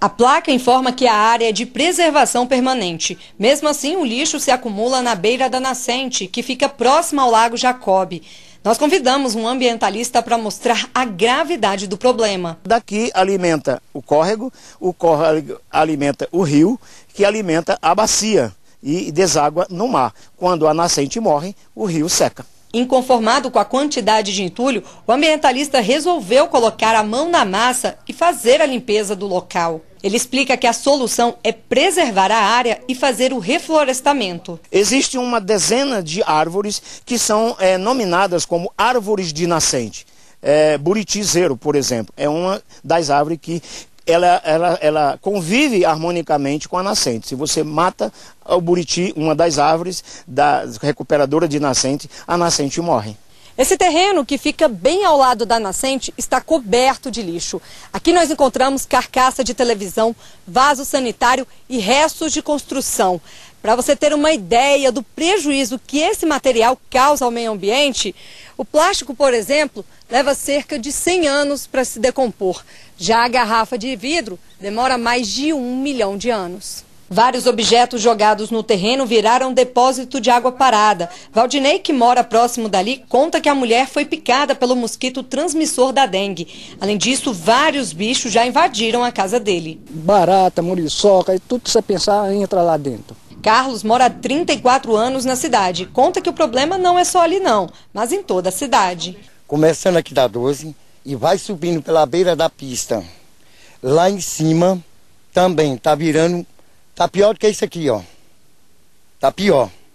A placa informa que a área é de preservação permanente. Mesmo assim, o lixo se acumula na beira da nascente, que fica próxima ao Lago Jacob. Nós convidamos um ambientalista para mostrar a gravidade do problema. Daqui alimenta o córrego, o córrego alimenta o rio, que alimenta a bacia e deságua no mar. Quando a nascente morre, o rio seca. Inconformado com a quantidade de entulho, o ambientalista resolveu colocar a mão na massa e fazer a limpeza do local. Ele explica que a solução é preservar a área e fazer o reflorestamento. Existe uma dezena de árvores que são é, nominadas como árvores de nascente. É, eh, buritizeiro, por exemplo, é uma das árvores que ela, ela, ela convive harmonicamente com a nascente. Se você mata o buriti, uma das árvores da recuperadora de nascente, a nascente morre. Esse terreno, que fica bem ao lado da nascente, está coberto de lixo. Aqui nós encontramos carcaça de televisão, vaso sanitário e restos de construção. Para você ter uma ideia do prejuízo que esse material causa ao meio ambiente, o plástico, por exemplo, leva cerca de 100 anos para se decompor. Já a garrafa de vidro demora mais de um milhão de anos. Vários objetos jogados no terreno viraram depósito de água parada. Valdinei, que mora próximo dali, conta que a mulher foi picada pelo mosquito transmissor da dengue. Além disso, vários bichos já invadiram a casa dele. Barata, muriçoca, tudo que você pensar entra lá dentro. Carlos mora há 34 anos na cidade. Conta que o problema não é só ali não, mas em toda a cidade. Começando aqui da 12 e vai subindo pela beira da pista. Lá em cima também tá virando, tá pior do que isso aqui, ó. Tá pior.